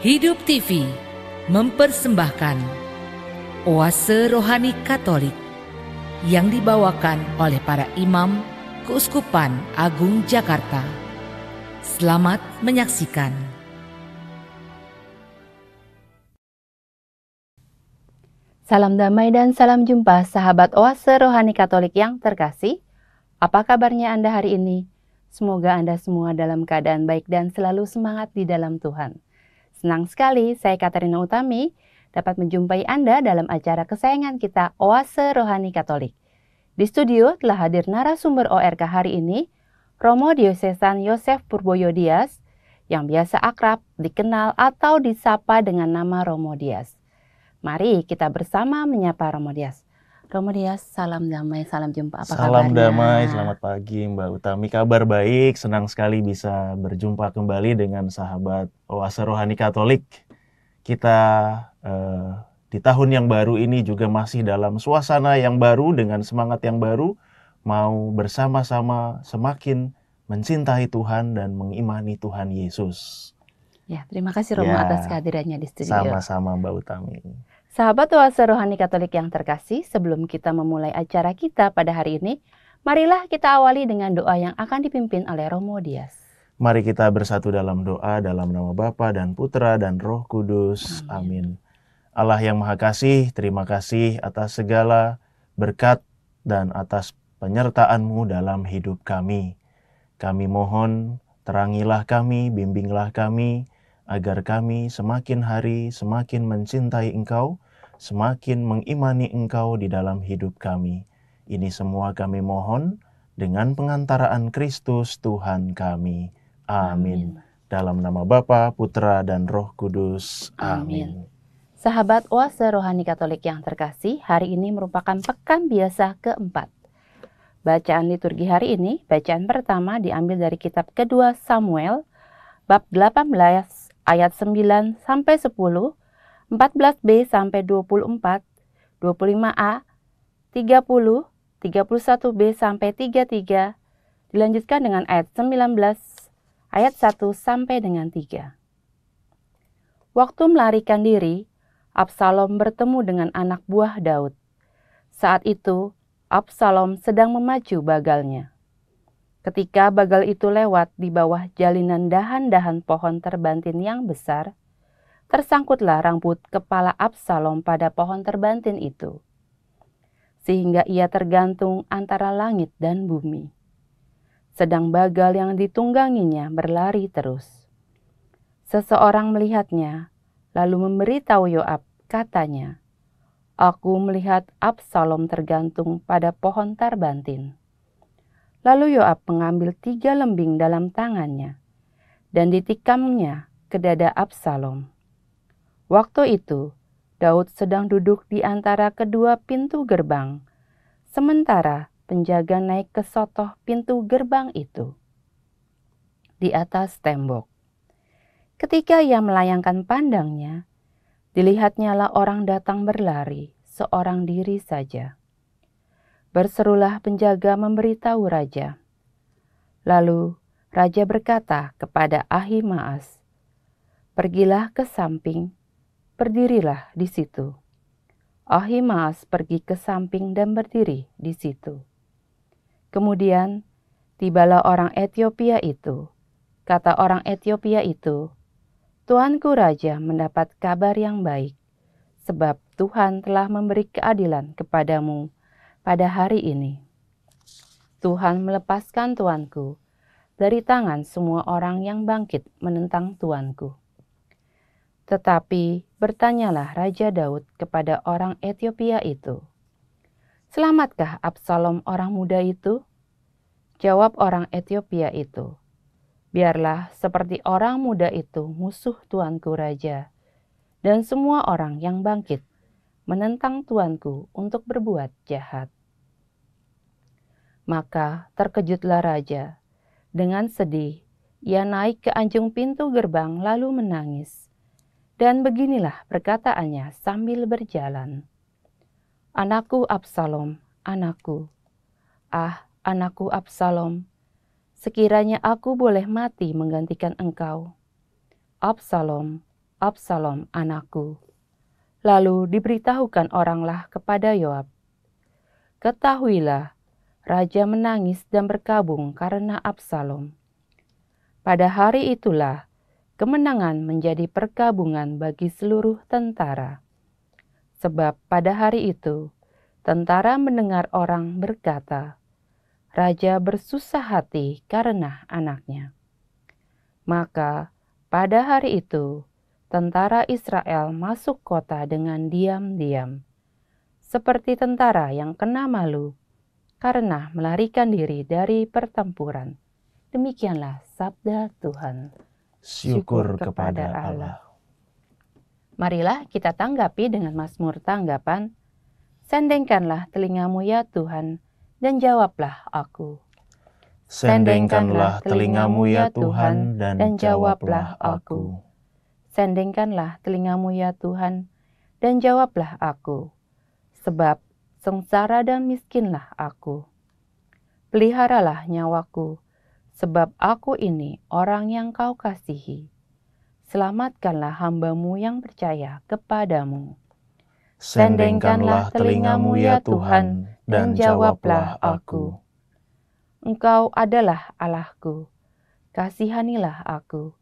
Hidup TV mempersembahkan Oase Rohani Katolik yang dibawakan oleh para imam Keuskupan Agung Jakarta. Selamat menyaksikan. Salam damai dan salam jumpa sahabat Oase Rohani Katolik yang terkasih. Apa kabarnya Anda hari ini? Semoga Anda semua dalam keadaan baik dan selalu semangat di dalam Tuhan. Senang sekali saya Katarina Utami dapat menjumpai Anda dalam acara kesayangan kita Oase Rohani Katolik. Di studio telah hadir narasumber ORK hari ini, Romo Diosesan Yosef Purboyo Dias, yang biasa akrab dikenal atau disapa dengan nama Romo Dias. Mari kita bersama menyapa Romo Dias. Romeria, salam damai, salam jumpa. Apa salam kabarnya? damai, selamat pagi Mbak Utami. Kabar baik, senang sekali bisa berjumpa kembali dengan sahabat Oase Rohani Katolik. Kita eh, di tahun yang baru ini juga masih dalam suasana yang baru dengan semangat yang baru, mau bersama-sama semakin mencintai Tuhan dan mengimani Tuhan Yesus. Ya, terima kasih Romo ya, atas kehadirannya di studio. Sama-sama Mbak Utami. Sahabat Oase Rohani Katolik yang terkasih, sebelum kita memulai acara kita pada hari ini, marilah kita awali dengan doa yang akan dipimpin oleh Romo Dias. Mari kita bersatu dalam doa dalam nama Bapa dan Putra dan Roh Kudus. Amin. Amin. Allah yang Maha Kasih, terima kasih atas segala berkat dan atas penyertaan-Mu dalam hidup kami. Kami mohon, terangilah kami, bimbinglah kami, agar kami semakin hari semakin mencintai Engkau, semakin mengimani Engkau di dalam hidup kami. Ini semua kami mohon dengan pengantaraan Kristus Tuhan kami. Amin. Amin. Dalam nama Bapa, Putra, dan Roh Kudus. Amin. Amin. Sahabat Oase Rohani Katolik yang terkasih, hari ini merupakan pekan biasa keempat. Bacaan liturgi hari ini, bacaan pertama diambil dari kitab kedua Samuel, bab 18 ayat 9 sampai 10, 14b sampai 24, 25a, 30, 31b sampai 33, dilanjutkan dengan ayat 19, ayat 1 sampai dengan 3. Waktu melarikan diri, Absalom bertemu dengan anak buah Daud. Saat itu, Absalom sedang memacu bagalnya. Ketika bagal itu lewat di bawah jalinan dahan-dahan pohon terbantin yang besar, tersangkutlah rambut kepala Absalom pada pohon terbantin itu, sehingga ia tergantung antara langit dan bumi. Sedang bagal yang ditungganginya berlari terus. Seseorang melihatnya, lalu memberitahu Yoab, katanya, Aku melihat Absalom tergantung pada pohon terbantin. Lalu Yoab mengambil tiga lembing dalam tangannya dan ditikamnya ke dada Absalom. Waktu itu, Daud sedang duduk di antara kedua pintu gerbang, sementara penjaga naik ke sotoh pintu gerbang itu di atas tembok. Ketika ia melayangkan pandangnya, dilihatnyalah orang datang berlari seorang diri saja. Berserulah penjaga memberitahu raja. Lalu raja berkata kepada Ahimaas, "Pergilah ke samping, berdirilah di situ." Ahimaas pergi ke samping dan berdiri di situ. Kemudian tibalah orang etiopia itu. Kata orang etiopia itu, "Tuanku raja mendapat kabar yang baik, sebab Tuhan telah memberi keadilan kepadamu." pada hari ini. Tuhan melepaskan tuanku dari tangan semua orang yang bangkit menentang tuanku. Tetapi bertanyalah Raja Daud kepada orang Etiopia itu, "Selamatkah Absalom orang muda itu?" Jawab orang Etiopia itu, "Biarlah seperti orang muda itu musuh tuanku raja dan semua orang yang bangkit menentang tuanku untuk berbuat jahat. Maka terkejutlah raja. Dengan sedih, ia naik ke anjung pintu gerbang lalu menangis. Dan beginilah perkataannya sambil berjalan. Anakku Absalom, anakku. Ah, anakku Absalom, sekiranya aku boleh mati menggantikan engkau. Absalom, Absalom anakku. Lalu diberitahukan oranglah kepada Yoab. Ketahuilah, raja menangis dan berkabung karena Absalom. Pada hari itulah kemenangan menjadi perkabungan bagi seluruh tentara. Sebab pada hari itu tentara mendengar orang berkata, raja bersusah hati karena anaknya. Maka pada hari itu tentara Israel masuk kota dengan diam-diam, seperti tentara yang kena malu karena melarikan diri dari pertempuran. Demikianlah sabda Tuhan. Syukur, Syukur kepada Allah. Allah. Marilah kita tanggapi dengan Mazmur tanggapan. Sendengkanlah telingamu ya Tuhan, dan jawablah aku. Sendengkanlah telingamu ya, ya Tuhan, dan jawablah aku. Sendengkanlah telingamu ya Tuhan, dan jawablah aku, sebab sengsara dan miskinlah aku. Peliharalah nyawaku, sebab aku ini orang yang kau kasihi. Selamatkanlah hambamu yang percaya kepadamu. Sendengkanlah telingamu ya Tuhan, dan jawablah aku. Engkau adalah Allahku, kasihanilah aku,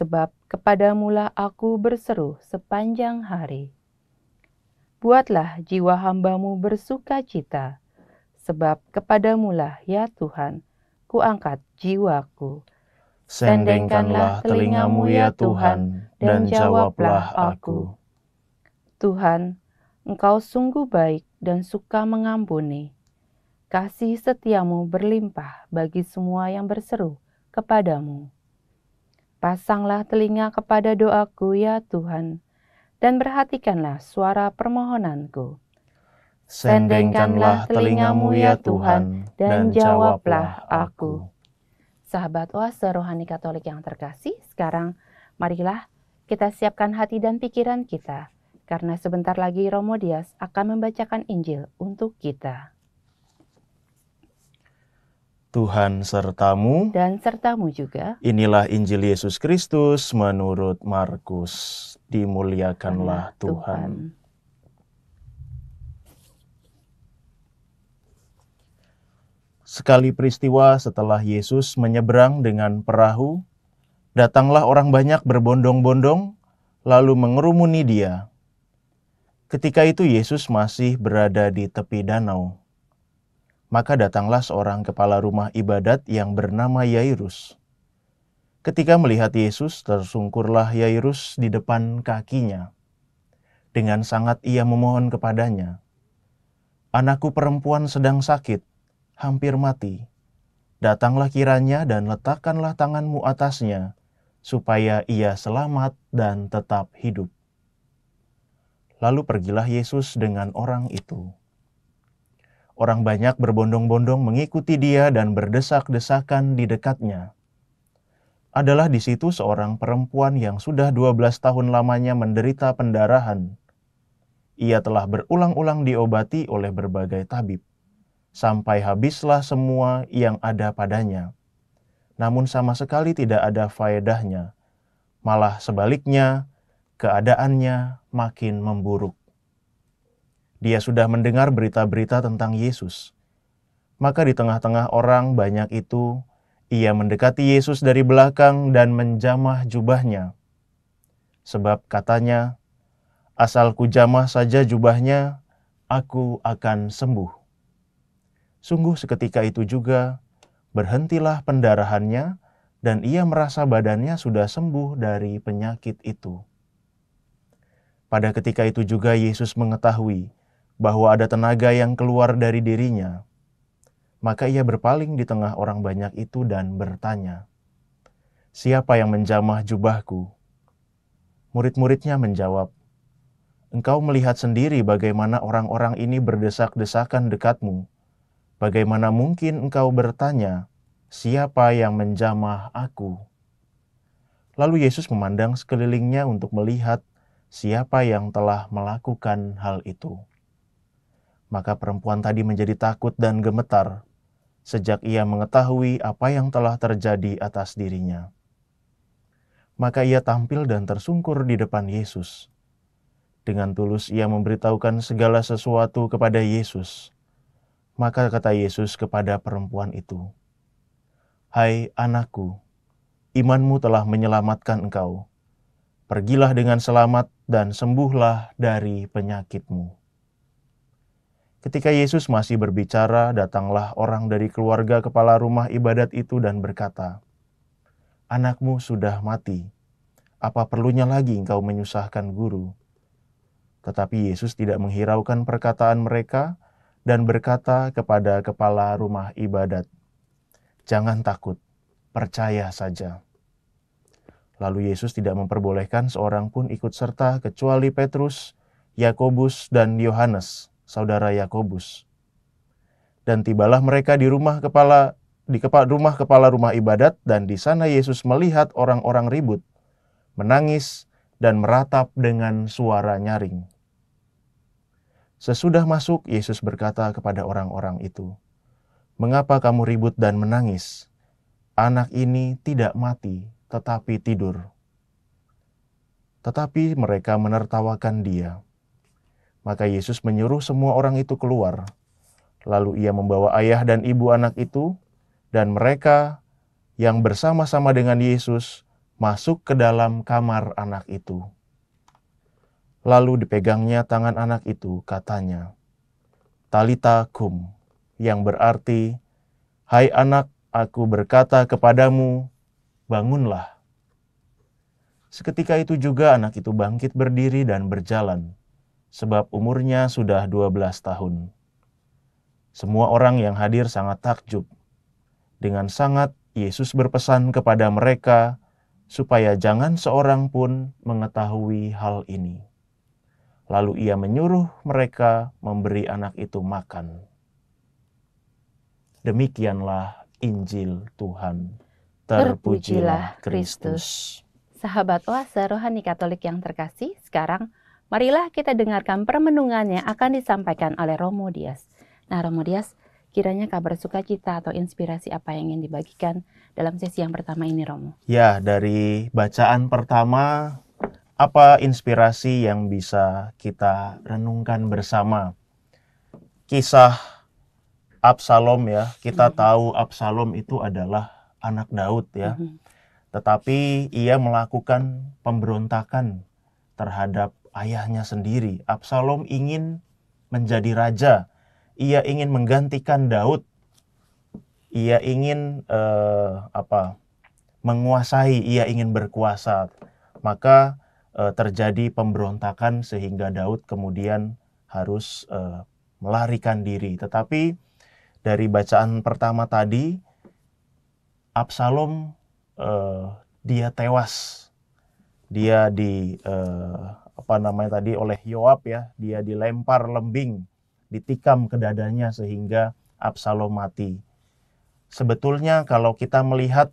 sebab kepadamulah aku berseru sepanjang hari. Buatlah jiwa hambamu bersuka cita, sebab kepadamulah ya Tuhan, kuangkat jiwaku. Sendengkanlah telingamu ya Tuhan, dan jawablah aku. Tuhan, Engkau sungguh baik dan suka mengampuni. Kasih setiamu berlimpah bagi semua yang berseru kepadamu. Pasanglah telinga kepada doaku ya Tuhan, dan perhatikanlah suara permohonanku. Sendengkanlah telingamu ya, ya Tuhan, dan jawablah aku. Sahabat oase rohani katolik yang terkasih, sekarang marilah kita siapkan hati dan pikiran kita, karena sebentar lagi Romo Dias akan membacakan Injil untuk kita. Tuhan sertamu dan sertamu juga. Inilah Injil Yesus Kristus menurut Markus. Dimuliakanlah Tuhan. Tuhan. Sekali peristiwa setelah Yesus menyeberang dengan perahu, datanglah orang banyak berbondong-bondong lalu mengerumuni dia. Ketika itu Yesus masih berada di tepi danau. Maka datanglah seorang kepala rumah ibadat yang bernama Yairus. Ketika melihat Yesus, tersungkurlah Yairus di depan kakinya. Dengan sangat ia memohon kepadanya, "Anakku perempuan sedang sakit, hampir mati. Datanglah kiranya dan letakkanlah tanganmu atasnya, supaya ia selamat dan tetap hidup." Lalu pergilah Yesus dengan orang itu. Orang banyak berbondong-bondong mengikuti dia dan berdesak-desakan di dekatnya. Adalah di situ seorang perempuan yang sudah 12 tahun lamanya menderita pendarahan. Ia telah berulang-ulang diobati oleh berbagai tabib. Sampai habislah semua yang ada padanya. Namun sama sekali tidak ada faedahnya. Malah sebaliknya, keadaannya makin memburuk. Dia sudah mendengar berita-berita tentang Yesus. Maka di tengah-tengah orang banyak itu, ia mendekati Yesus dari belakang dan menjamah jubahnya. Sebab katanya, asalku jamah saja jubahnya, aku akan sembuh. Sungguh seketika itu juga, berhentilah pendarahannya, dan ia merasa badannya sudah sembuh dari penyakit itu. Pada ketika itu juga Yesus mengetahui bahwa ada tenaga yang keluar dari dirinya, maka ia berpaling di tengah orang banyak itu dan bertanya, "Siapa yang menjamah jubahku?" Murid-muridnya menjawab, "Engkau melihat sendiri bagaimana orang-orang ini berdesak-desakan dekatmu. Bagaimana mungkin engkau bertanya, 'Siapa yang menjamah aku?'" Lalu Yesus memandang sekelilingnya untuk melihat siapa yang telah melakukan hal itu. Maka perempuan tadi menjadi takut dan gemetar sejak ia mengetahui apa yang telah terjadi atas dirinya. Maka ia tampil dan tersungkur di depan Yesus. Dengan tulus ia memberitahukan segala sesuatu kepada Yesus. Maka kata Yesus kepada perempuan itu, "Hai anakku, imanmu telah menyelamatkan engkau. Pergilah dengan selamat dan sembuhlah dari penyakitmu." Ketika Yesus masih berbicara, datanglah orang dari keluarga kepala rumah ibadat itu dan berkata, "Anakmu sudah mati. Apa perlunya lagi engkau menyusahkan guru?" Tetapi Yesus tidak menghiraukan perkataan mereka dan berkata kepada kepala rumah ibadat, "Jangan takut, percaya saja." Lalu Yesus tidak memperbolehkan seorang pun ikut serta kecuali Petrus, Yakobus, dan Yohanes saudara Yakobus. Dan tibalah mereka di rumah kepala di kepala rumah kepala rumah ibadat dan di sana Yesus melihat orang-orang ribut, menangis dan meratap dengan suara nyaring. Sesudah masuk, Yesus berkata kepada orang-orang itu, "Mengapa kamu ribut dan menangis? Anak ini tidak mati, tetapi tidur." Tetapi mereka menertawakan Dia. Maka Yesus menyuruh semua orang itu keluar. Lalu ia membawa ayah dan ibu anak itu, dan mereka yang bersama-sama dengan Yesus masuk ke dalam kamar anak itu. Lalu dipegangnya tangan anak itu, katanya, "Talita kum," yang berarti, "Hai anak, aku berkata kepadamu, bangunlah." Seketika itu juga anak itu bangkit berdiri dan berjalan sebab umurnya sudah 12 tahun. Semua orang yang hadir sangat takjub. Dengan sangat Yesus berpesan kepada mereka supaya jangan seorang pun mengetahui hal ini. Lalu ia menyuruh mereka memberi anak itu makan. Demikianlah Injil Tuhan. Terpujilah Kristus. Sahabat Oase Rohani Katolik yang terkasih, sekarang Marilah kita dengarkan permenungan yang akan disampaikan oleh Romo Dias. Nah, Romo Dias, kiranya kabar sukacita atau inspirasi apa yang ingin dibagikan dalam sesi yang pertama ini, Romo? Ya, dari bacaan pertama, apa inspirasi yang bisa kita renungkan bersama? Kisah Absalom ya, kita -hmm. tahu Absalom itu adalah anak Daud ya. -hmm. Tetapi ia melakukan pemberontakan terhadap ayahnya sendiri. Absalom ingin menjadi raja. Ia ingin menggantikan Daud. Ia ingin uh, apa? menguasai, ia ingin berkuasa. Maka uh, terjadi pemberontakan sehingga Daud kemudian harus uh, melarikan diri. Tetapi dari bacaan pertama tadi Absalom dia tewas. Dia di apa namanya tadi oleh Yoab ya, dia dilempar lembing, ditikam ke dadanya sehingga Absalom mati. Sebetulnya kalau kita melihat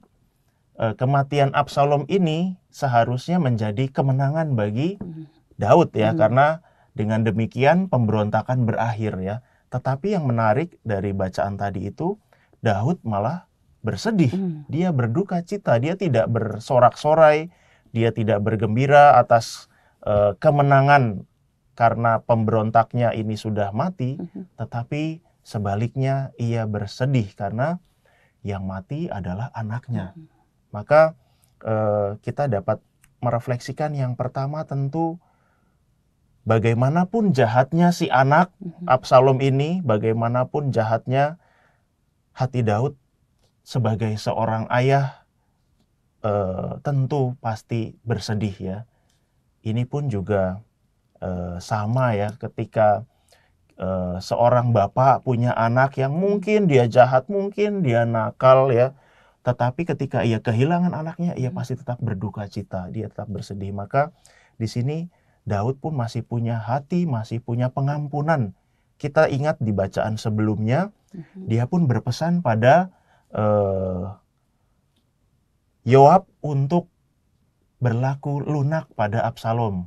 eh, kematian Absalom ini seharusnya menjadi kemenangan bagi mm-hmm. Daud ya hmm. karena dengan demikian pemberontakan berakhir ya. Tetapi yang menarik dari bacaan tadi itu Daud malah bersedih, hmm. dia berduka cita, dia tidak bersorak-sorai, dia tidak bergembira atas Eh, kemenangan karena pemberontaknya ini sudah mati, mhm. tetapi sebaliknya ia bersedih karena yang mati adalah anaknya. Mhm. Maka eh, kita dapat merefleksikan yang pertama tentu bagaimanapun jahatnya si anak mhm. Absalom ini, bagaimanapun jahatnya hati Daud sebagai seorang ayah, eh, tentu pasti bersedih ya ini pun juga uh, sama ya ketika uh, seorang bapak punya anak yang mungkin dia jahat, mungkin dia nakal ya, tetapi ketika ia kehilangan anaknya, ia pasti tetap berduka cita, dia tetap bersedih. Maka di sini Daud pun masih punya hati, masih punya pengampunan. Kita ingat di bacaan sebelumnya, mm-hmm. dia pun berpesan pada uh, Yoab untuk berlaku lunak pada Absalom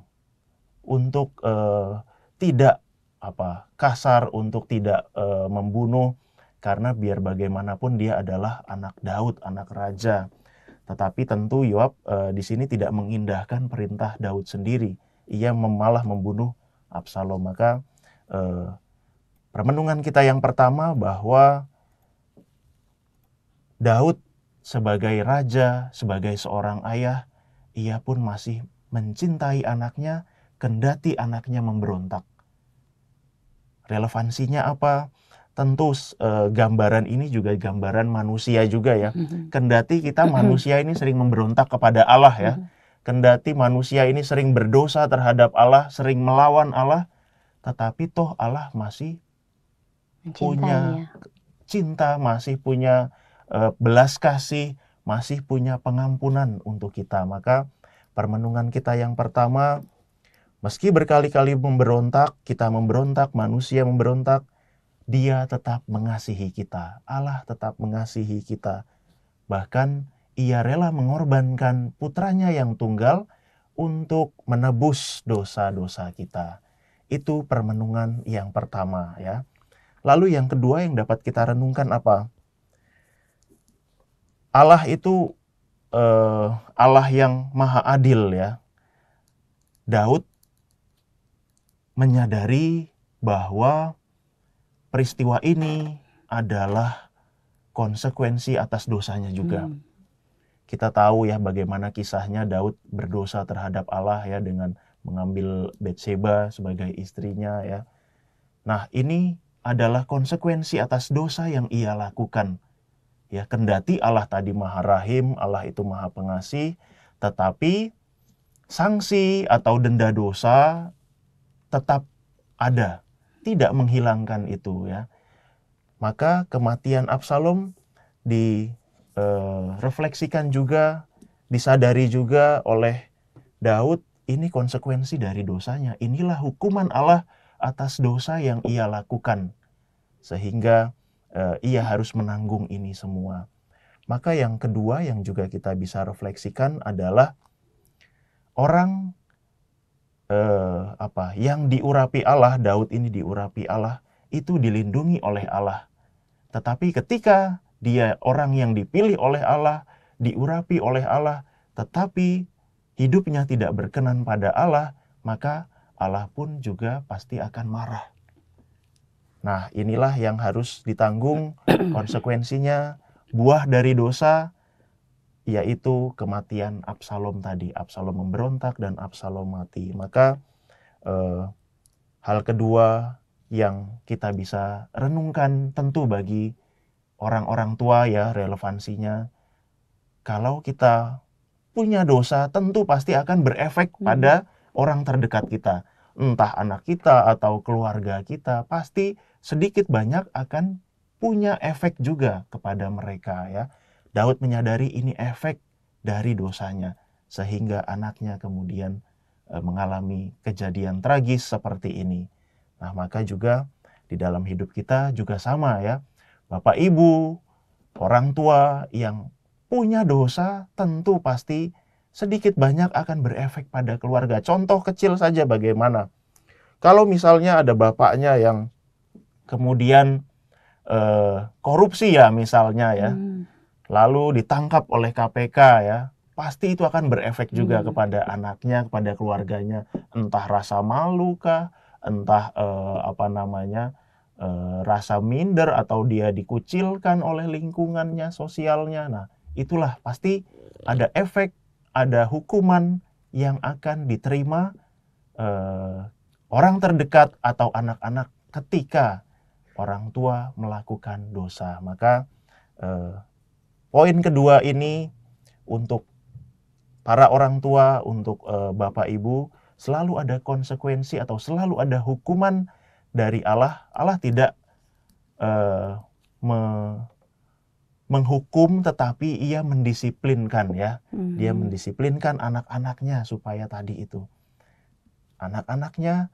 untuk eh, tidak apa kasar untuk tidak eh, membunuh karena biar bagaimanapun dia adalah anak Daud, anak raja. Tetapi tentu Yoab eh, di sini tidak mengindahkan perintah Daud sendiri. Ia memalah membunuh Absalom. Maka eh, permenungan kita yang pertama bahwa Daud sebagai raja, sebagai seorang ayah ia pun masih mencintai anaknya, kendati anaknya memberontak. Relevansinya apa? Tentu eh, gambaran ini juga gambaran manusia juga ya. Mm-hmm. Kendati kita mm-hmm. manusia ini sering memberontak kepada Allah ya. Mm-hmm. Kendati manusia ini sering berdosa terhadap Allah, sering melawan Allah, tetapi toh Allah masih punya cinta, masih punya uh, belas kasih, masih punya pengampunan untuk kita. Maka permenungan kita yang pertama, meski berkali-kali memberontak, kita memberontak, manusia memberontak, dia tetap mengasihi kita. Allah tetap mengasihi kita. Bahkan ia rela mengorbankan putranya yang tunggal untuk menebus dosa-dosa kita. Itu permenungan yang pertama ya. Lalu yang kedua yang dapat kita renungkan apa? Allah itu uh, Allah yang maha adil ya. Daud menyadari bahwa peristiwa ini adalah konsekuensi atas dosanya juga. Hmm. Kita tahu ya bagaimana kisahnya Daud berdosa terhadap Allah ya dengan mengambil Betseba sebagai istrinya ya. Nah, ini adalah konsekuensi atas dosa yang ia lakukan Ya, kendati Allah tadi Maha Rahim, Allah itu Maha Pengasih, tetapi sanksi atau denda dosa tetap ada, tidak menghilangkan itu ya. Maka kematian Absalom direfleksikan eh, juga, disadari juga oleh Daud ini konsekuensi dari dosanya. Inilah hukuman Allah atas dosa yang ia lakukan. Sehingga Eh, ia harus menanggung ini semua. Maka yang kedua yang juga kita bisa refleksikan adalah orang uh, apa yang diurapi Allah, Daud ini diurapi Allah, itu dilindungi oleh Allah. Tetapi ketika dia orang yang dipilih oleh Allah, diurapi oleh Allah, tetapi hidupnya tidak berkenan pada Allah, maka Allah pun juga pasti akan marah. Nah, inilah yang harus ditanggung konsekuensinya buah dari dosa yaitu kematian Absalom tadi. Absalom memberontak dan Absalom mati. Maka eh, hal kedua yang kita bisa renungkan tentu bagi orang-orang tua ya relevansinya kalau kita punya dosa tentu pasti akan berefek hmm. pada orang terdekat kita entah anak kita atau keluarga kita pasti sedikit banyak akan punya efek juga kepada mereka ya. Daud menyadari ini efek dari dosanya sehingga anaknya kemudian e, mengalami kejadian tragis seperti ini. Nah, maka juga di dalam hidup kita juga sama ya. Bapak Ibu, orang tua yang punya dosa tentu pasti sedikit banyak akan berefek pada keluarga. Contoh kecil saja bagaimana. Kalau misalnya ada bapaknya yang kemudian eh, korupsi ya misalnya ya, hmm. lalu ditangkap oleh KPK ya, pasti itu akan berefek juga hmm. kepada anaknya, kepada keluarganya, entah rasa malu kah, entah eh, apa namanya eh, rasa minder atau dia dikucilkan oleh lingkungannya, sosialnya. Nah itulah pasti ada efek, ada hukuman yang akan diterima eh, orang terdekat atau anak-anak ketika orang tua melakukan dosa. Maka eh, poin kedua ini untuk para orang tua, untuk eh, bapak ibu selalu ada konsekuensi atau selalu ada hukuman dari Allah. Allah tidak eh, me menghukum tetapi ia mendisiplinkan ya. Hmm. Dia mendisiplinkan anak-anaknya supaya tadi itu anak-anaknya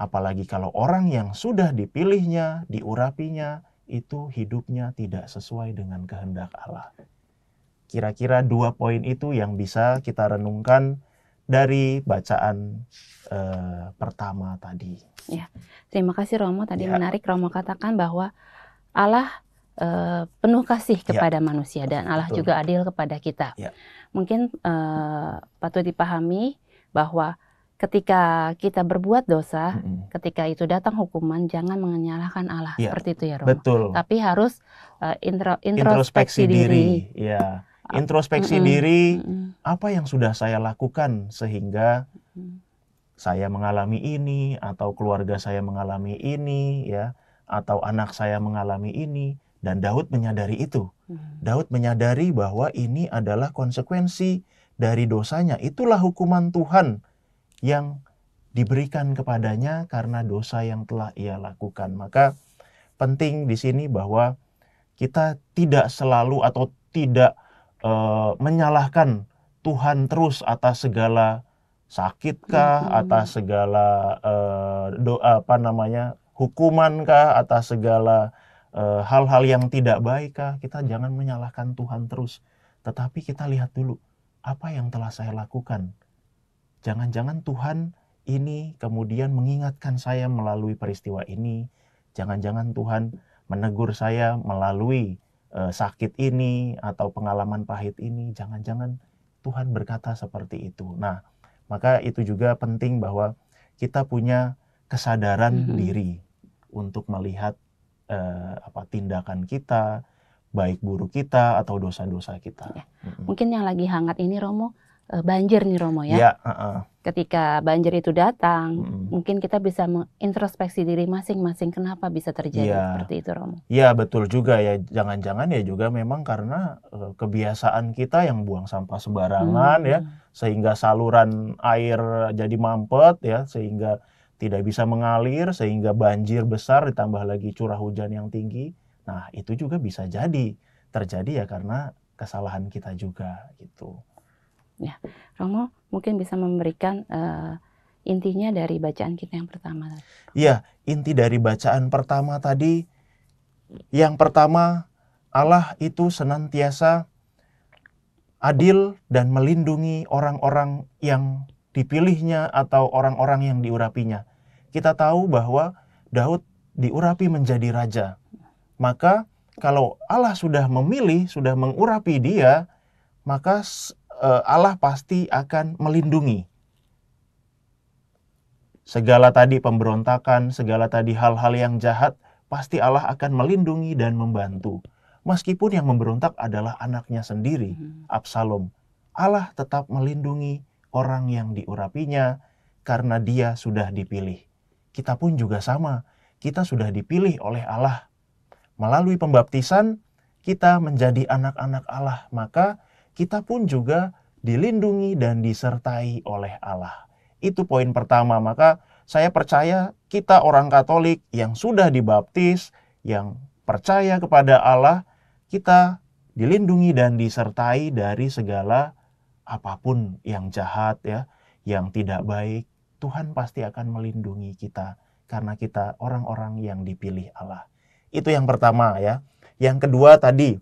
Apalagi kalau orang yang sudah dipilihnya, diurapinya, itu hidupnya tidak sesuai dengan kehendak Allah. Kira-kira dua poin itu yang bisa kita renungkan dari bacaan eh, pertama tadi. Ya, terima kasih Romo. Tadi ya. menarik Romo katakan bahwa Allah eh, penuh kasih ya. kepada ya. manusia dan Allah Betul. juga adil kepada kita. Ya. Mungkin eh, patut dipahami bahwa ketika kita berbuat dosa, mm-hmm. ketika itu datang hukuman, jangan menyalahkan Allah ya, seperti itu ya, Romo. Betul. Tapi harus uh, intro, introspeksi, introspeksi diri. diri. Ya, introspeksi mm-hmm. diri. Apa yang sudah saya lakukan sehingga mm-hmm. saya mengalami ini, atau keluarga saya mengalami ini, ya, atau anak saya mengalami ini. Dan Daud menyadari itu. Mm-hmm. Daud menyadari bahwa ini adalah konsekuensi dari dosanya. Itulah hukuman Tuhan yang diberikan kepadanya karena dosa yang telah ia lakukan. Maka penting di sini bahwa kita tidak selalu atau tidak e, menyalahkan Tuhan terus atas segala sakitkah, hmm. atas segala e, eh, doa apa namanya hukumankah, atas segala eh, hal-hal e, yang tidak baikkah. Kita jangan menyalahkan Tuhan terus, tetapi kita lihat dulu apa yang telah saya lakukan jangan-jangan Tuhan ini kemudian mengingatkan saya melalui peristiwa ini, jangan-jangan Tuhan menegur saya melalui e, sakit ini atau pengalaman pahit ini, jangan-jangan Tuhan berkata seperti itu. Nah, maka itu juga penting bahwa kita punya kesadaran mm -hmm. diri untuk melihat e, apa tindakan kita, baik buruk kita atau dosa-dosa kita. Ya. Mungkin yang lagi hangat ini Romo, Eh, banjir nih Romo ya. ya uh -uh. Ketika banjir itu datang, hmm. mungkin kita bisa introspeksi diri masing-masing kenapa bisa terjadi ya. seperti itu Romo. Iya betul juga ya. Jangan-jangan ya juga memang karena uh, kebiasaan kita yang buang sampah sembarangan hmm. ya, sehingga saluran air jadi mampet ya, sehingga tidak bisa mengalir, sehingga banjir besar ditambah lagi curah hujan yang tinggi. Nah itu juga bisa jadi terjadi ya karena kesalahan kita juga gitu. Ya, Romo mungkin bisa memberikan uh, intinya dari bacaan kita yang pertama. Iya, inti dari bacaan pertama tadi, yang pertama Allah itu senantiasa adil dan melindungi orang-orang yang dipilihnya atau orang-orang yang diurapinya. Kita tahu bahwa Daud diurapi menjadi raja. Maka kalau Allah sudah memilih, sudah mengurapi dia, maka Eh, Allah pasti akan melindungi segala tadi pemberontakan, segala tadi hal-hal yang jahat, pasti Allah akan melindungi dan membantu. Meskipun yang memberontak adalah anaknya sendiri, hmm. Absalom. Allah tetap melindungi orang yang diurapinya karena dia sudah dipilih. Kita pun juga sama, kita sudah dipilih oleh Allah. Melalui pembaptisan, kita menjadi anak-anak Allah, maka kita pun juga dilindungi dan disertai oleh Allah. Itu poin pertama. Maka saya percaya kita orang Katolik yang sudah dibaptis, yang percaya kepada Allah, kita dilindungi dan disertai dari segala apapun yang jahat ya, yang tidak baik. Tuhan pasti akan melindungi kita karena kita orang-orang yang dipilih Allah. Itu yang pertama ya. Yang kedua tadi,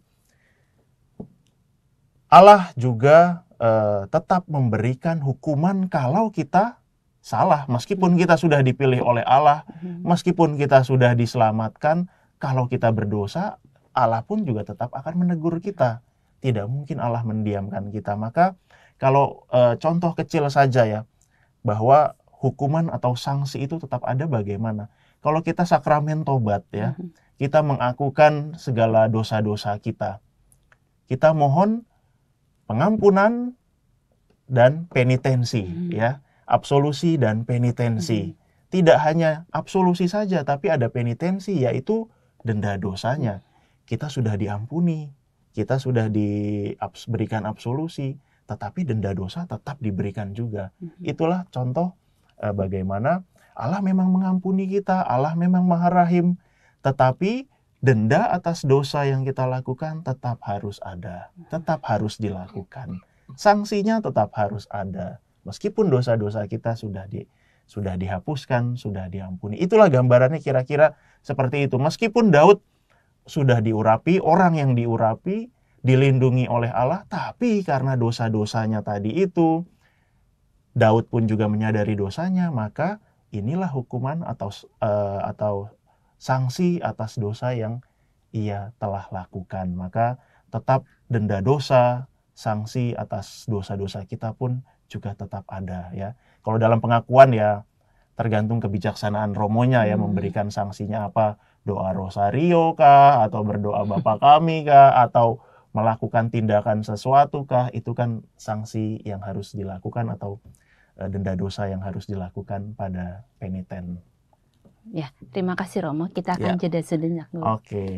Allah juga uh, tetap memberikan hukuman kalau kita salah, meskipun kita sudah dipilih oleh Allah, hmm. meskipun kita sudah diselamatkan, kalau kita berdosa, Allah pun juga tetap akan menegur kita. Tidak mungkin Allah mendiamkan kita. Maka kalau e, contoh kecil saja ya, bahwa hukuman atau sanksi itu tetap ada bagaimana? Kalau kita sakramen tobat ya, hmm. kita mengakukan segala dosa-dosa kita. Kita mohon pengampunan dan penitensi hmm. ya absolusi dan penitensi hmm. tidak hanya absolusi saja tapi ada penitensi yaitu denda dosanya kita sudah diampuni kita sudah diberikan absolusi tetapi denda dosa tetap diberikan juga hmm. itulah contoh eh, bagaimana Allah memang mengampuni kita Allah memang maha rahim tetapi denda atas dosa yang kita lakukan tetap harus ada, tetap harus dilakukan. Sanksinya tetap harus ada, meskipun dosa-dosa kita sudah di sudah dihapuskan, sudah diampuni. Itulah gambarannya kira-kira seperti itu. Meskipun Daud sudah diurapi, orang yang diurapi dilindungi oleh Allah, tapi karena dosa-dosanya tadi itu, Daud pun juga menyadari dosanya, maka inilah hukuman atau uh, atau sanksi atas dosa yang ia telah lakukan. Maka tetap denda dosa, sanksi atas dosa-dosa kita pun juga tetap ada ya. Kalau dalam pengakuan ya tergantung kebijaksanaan romonya ya hmm. memberikan sanksinya apa doa rosario kah atau berdoa Bapa kami kah atau melakukan tindakan sesuatu kah itu kan sanksi yang harus dilakukan atau eh, denda dosa yang harus dilakukan pada peniten. Ya, terima kasih Romo. Kita akan ya. jeda sejenak dulu. Oke. Okay.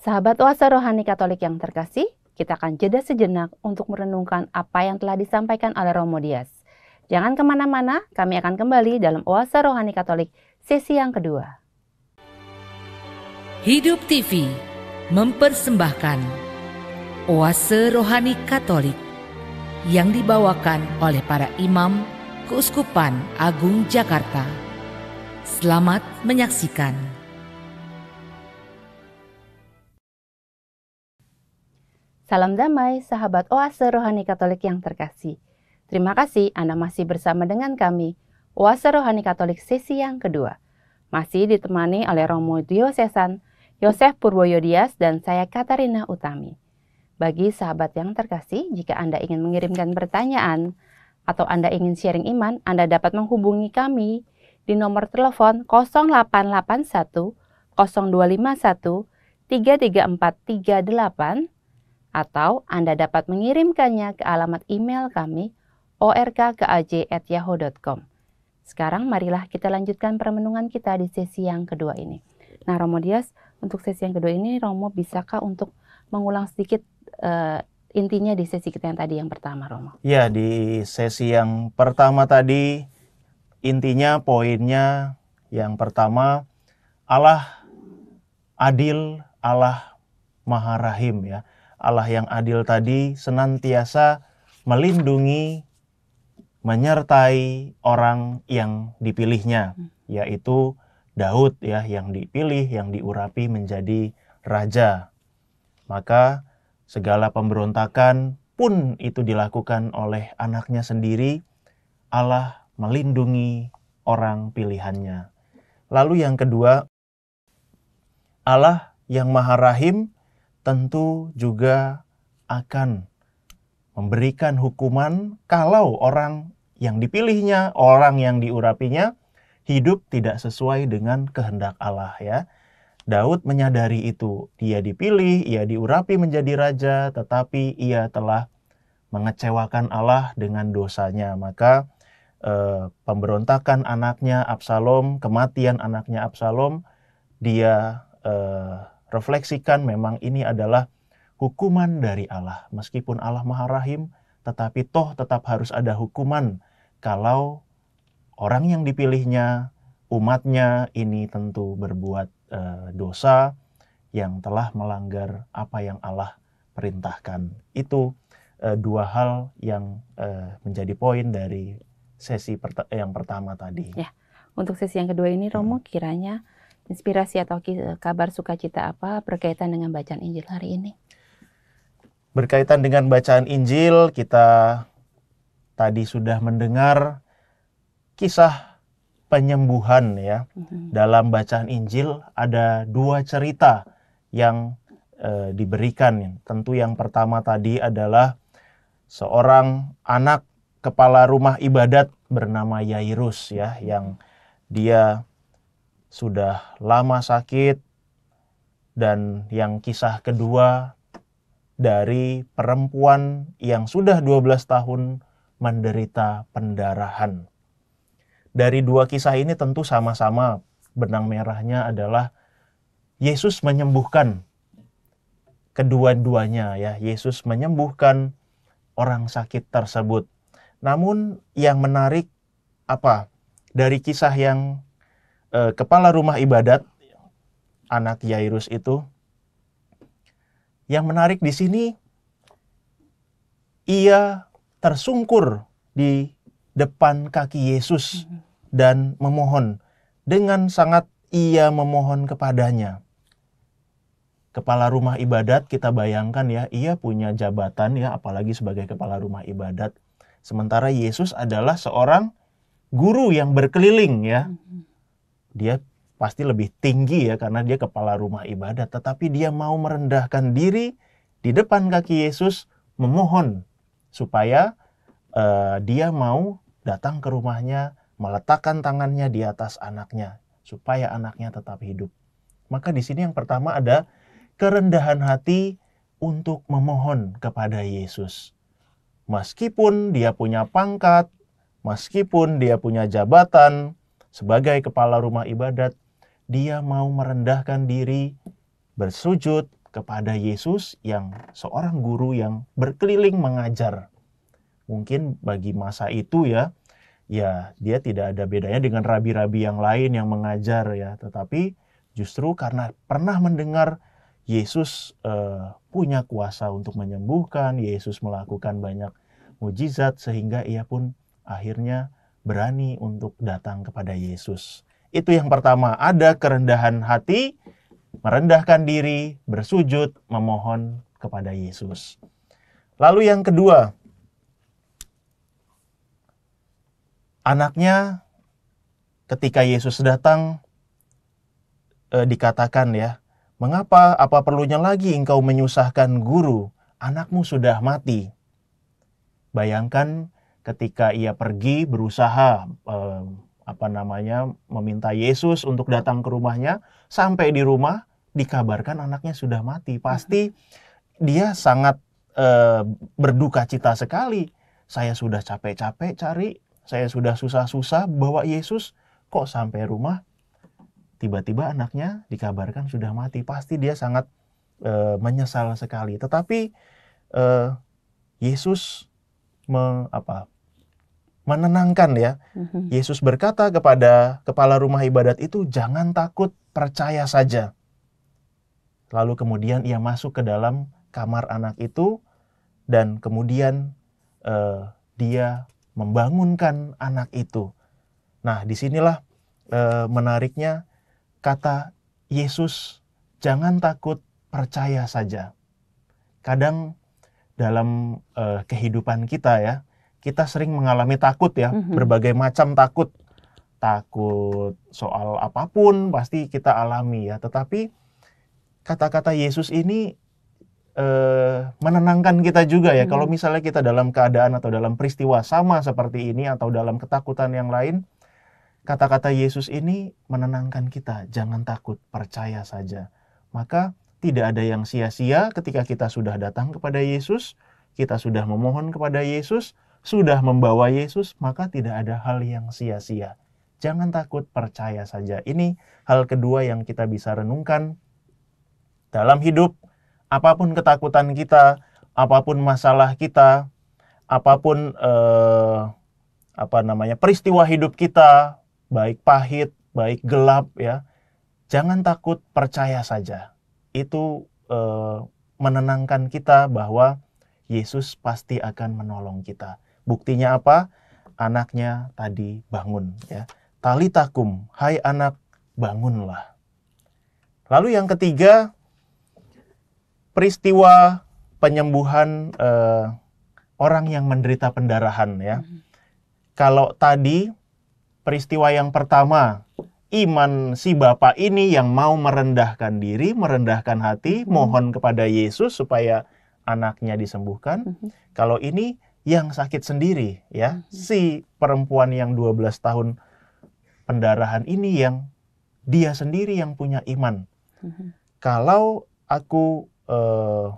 Sahabat Oasa Rohani Katolik yang terkasih, kita akan jeda sejenak untuk merenungkan apa yang telah disampaikan oleh Romo Dias. Jangan kemana-mana, kami akan kembali dalam Oasa Rohani Katolik sesi yang kedua. Hidup TV mempersembahkan Oase Rohani Katolik yang dibawakan oleh para imam Keuskupan Agung Jakarta Selamat menyaksikan. Salam damai, sahabat Oase Rohani Katolik yang terkasih. Terima kasih Anda masih bersama dengan kami, Oase Rohani Katolik sesi yang kedua. Masih ditemani oleh Romo Diosesan, Yosef Purwoyodias dan saya Katarina Utami. Bagi sahabat yang terkasih, jika Anda ingin mengirimkan pertanyaan atau Anda ingin sharing iman, Anda dapat menghubungi kami di nomor telepon 0881 0251 33438 atau Anda dapat mengirimkannya ke alamat email kami orkkaj@yahoo.com. Sekarang marilah kita lanjutkan permenungan kita di sesi yang kedua ini. Nah, Romo Dias, untuk sesi yang kedua ini Romo bisakah untuk mengulang sedikit uh, intinya di sesi kita yang tadi yang pertama, Romo? Ya, di sesi yang pertama tadi Intinya poinnya yang pertama Allah adil, Allah Maha Rahim ya. Allah yang adil tadi senantiasa melindungi menyertai orang yang dipilihnya hmm. yaitu Daud ya yang dipilih yang diurapi menjadi raja. Maka segala pemberontakan pun itu dilakukan oleh anaknya sendiri Allah melindungi orang pilihannya. Lalu yang kedua, Allah yang Maha Rahim tentu juga akan memberikan hukuman kalau orang yang dipilihnya, orang yang diurapinya hidup tidak sesuai dengan kehendak Allah ya. Daud menyadari itu. Dia dipilih, ia diurapi menjadi raja, tetapi ia telah mengecewakan Allah dengan dosanya. Maka eh, pemberontakan anaknya Absalom, kematian anaknya Absalom, dia eh, refleksikan memang ini adalah hukuman dari Allah. Meskipun Allah Maha Rahim, tetapi toh tetap harus ada hukuman kalau orang yang dipilihnya, umatnya ini tentu berbuat eh, dosa yang telah melanggar apa yang Allah perintahkan. Itu eh, dua hal yang eh, menjadi poin dari sesi pert eh, yang pertama tadi. Ya. Untuk sesi yang kedua ini Romo hmm. kiranya inspirasi atau kabar sukacita apa berkaitan dengan bacaan Injil hari ini? Berkaitan dengan bacaan Injil, kita tadi sudah mendengar kisah penyembuhan ya. hmm Dalam bacaan Injil ada dua cerita yang e, diberikan. Tentu yang pertama tadi adalah seorang anak kepala rumah ibadat bernama Yairus ya yang dia sudah lama sakit dan yang kisah kedua dari perempuan yang sudah 12 tahun menderita pendarahan. Dari dua kisah ini tentu sama-sama benang merahnya adalah Yesus menyembuhkan kedua-duanya ya. Yesus menyembuhkan orang sakit tersebut. Namun yang menarik apa dari kisah yang eh, kepala rumah ibadat anak Yairus itu yang menarik di sini ia tersungkur di depan kaki Yesus mm-hmm. dan memohon dengan sangat ia memohon kepadanya. Kepala rumah ibadat kita bayangkan ya, ia punya jabatan ya apalagi sebagai kepala rumah ibadat Sementara Yesus adalah seorang guru yang berkeliling ya. Mm-hmm. Dia pasti lebih tinggi ya karena dia kepala rumah ibadah, tetapi dia mau merendahkan diri di depan kaki Yesus memohon supaya uh, dia mau datang ke rumahnya, meletakkan tangannya di atas anaknya supaya anaknya tetap hidup. Maka di sini yang pertama ada kerendahan hati untuk memohon kepada Yesus meskipun dia punya pangkat, meskipun dia punya jabatan sebagai kepala rumah ibadat, dia mau merendahkan diri bersujud kepada Yesus yang seorang guru yang berkeliling mengajar. Mungkin bagi masa itu ya, ya dia tidak ada bedanya dengan rabi-rabi yang lain yang mengajar ya, tetapi justru karena pernah mendengar Yesus uh, punya kuasa untuk menyembuhkan, Yesus melakukan banyak mujizat sehingga ia pun akhirnya berani untuk datang kepada Yesus. Itu yang pertama, ada kerendahan hati, merendahkan diri, bersujud, memohon kepada Yesus. Lalu yang kedua, anaknya ketika Yesus datang eh, dikatakan ya, mengapa apa perlunya lagi engkau menyusahkan guru? Anakmu sudah mati. Bayangkan ketika ia pergi berusaha eh, apa namanya meminta Yesus untuk datang ke rumahnya, sampai di rumah dikabarkan anaknya sudah mati. Pasti dia sangat eh, berduka cita sekali. Saya sudah capek-capek cari, saya sudah susah-susah bawa Yesus kok sampai rumah tiba-tiba anaknya dikabarkan sudah mati. Pasti dia sangat e, menyesal sekali. Tetapi e, Yesus me, apa menenangkan ya. Mm-hmm. Yesus berkata kepada kepala rumah ibadat itu, "Jangan takut, percaya saja." Lalu kemudian ia masuk ke dalam kamar anak itu dan kemudian eh, dia membangunkan anak itu. Nah, disinilah eh, menariknya kata Yesus, "Jangan takut, percaya saja." Kadang dalam uh, kehidupan kita ya kita sering mengalami takut ya mm-hmm. berbagai macam takut takut soal apapun pasti kita alami ya tetapi kata-kata Yesus ini uh, menenangkan kita juga ya. Hmm. Kalau misalnya kita dalam keadaan atau dalam peristiwa sama seperti ini atau dalam ketakutan yang lain, kata-kata Yesus ini menenangkan kita. Jangan takut, percaya saja. Maka tidak ada yang sia-sia ketika kita sudah datang kepada Yesus, kita sudah memohon kepada Yesus, sudah membawa Yesus, maka tidak ada hal yang sia-sia. Jangan takut, percaya saja. Ini hal kedua yang kita bisa renungkan dalam hidup. Apapun ketakutan kita, apapun masalah kita, apapun eh, apa namanya peristiwa hidup kita, baik pahit, baik gelap ya. Jangan takut, percaya saja itu uh, menenangkan kita bahwa Yesus pasti akan menolong kita. Buktinya apa? Anaknya tadi bangun ya. takum, hai anak, bangunlah. Lalu yang ketiga, peristiwa penyembuhan eh, orang yang menderita pendarahan ya. Mm -hmm. Kalau tadi peristiwa yang pertama iman si bapak ini yang mau merendahkan diri, merendahkan hati, mhm. mohon kepada Yesus supaya anaknya disembuhkan. Mhm. Kalau ini yang sakit sendiri ya, mhm. si perempuan yang 12 tahun pendarahan ini yang dia sendiri yang punya iman. Kalau aku eh,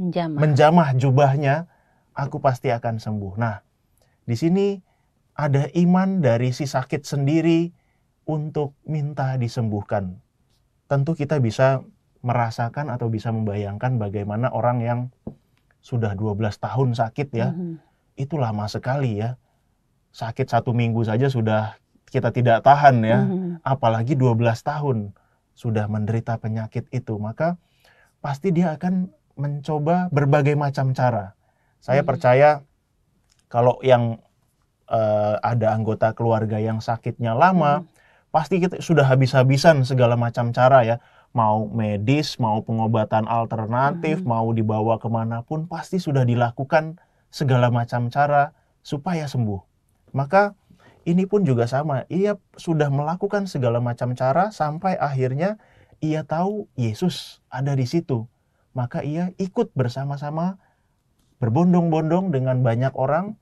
menjamah. menjamah jubahnya, aku pasti akan sembuh. Nah, di sini ada iman dari si sakit sendiri untuk minta disembuhkan. Tentu kita bisa merasakan atau bisa membayangkan bagaimana orang yang sudah 12 tahun sakit ya, mm-hmm. itu lama sekali ya. Sakit satu minggu saja sudah kita tidak tahan ya, mm-hmm. apalagi 12 tahun sudah menderita penyakit itu. Maka pasti dia akan mencoba berbagai macam cara. Saya mm-hmm. percaya kalau yang uh, ada anggota keluarga yang sakitnya lama, hmm pasti kita sudah habis-habisan segala macam cara ya mau medis mau pengobatan alternatif hmm. mau dibawa kemanapun pasti sudah dilakukan segala macam cara supaya sembuh maka ini pun juga sama ia sudah melakukan segala macam cara sampai akhirnya ia tahu Yesus ada di situ maka ia ikut bersama-sama berbondong-bondong dengan banyak orang